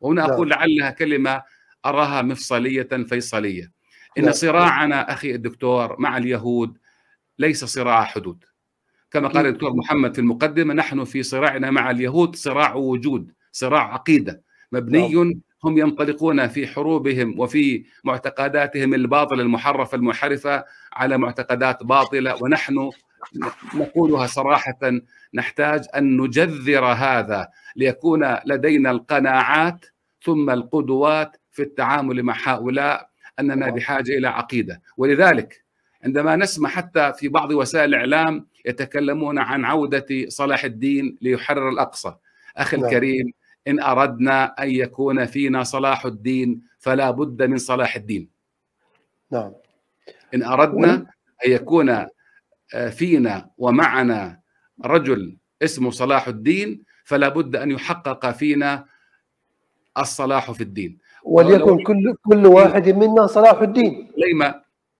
وهنا نعم. أقول لعلها كلمة أراها مفصلية فيصلية إن نعم. صراعنا أخي الدكتور مع اليهود ليس صراع حدود كما قال نعم. الدكتور محمد في المقدمة نحن في صراعنا مع اليهود صراع وجود صراع عقيدة مبني هم ينطلقون في حروبهم وفي معتقداتهم الباطلة المحرفة المنحرفة على معتقدات باطلة ونحن نقولها صراحه نحتاج ان نجذر هذا ليكون لدينا القناعات ثم القدوات في التعامل مع هؤلاء اننا بحاجه الى عقيده ولذلك عندما نسمع حتى في بعض وسائل الاعلام يتكلمون عن عوده صلاح الدين ليحرر الاقصى اخي نعم. الكريم ان اردنا ان يكون فينا صلاح الدين فلا بد من صلاح الدين نعم ان اردنا ان يكون آه، فينا ومعنا رجل اسمه صلاح الدين فلا بد ان يحقق فينا الصلاح في الدين وليكن كل كل واحد منا صلاح الدين ليما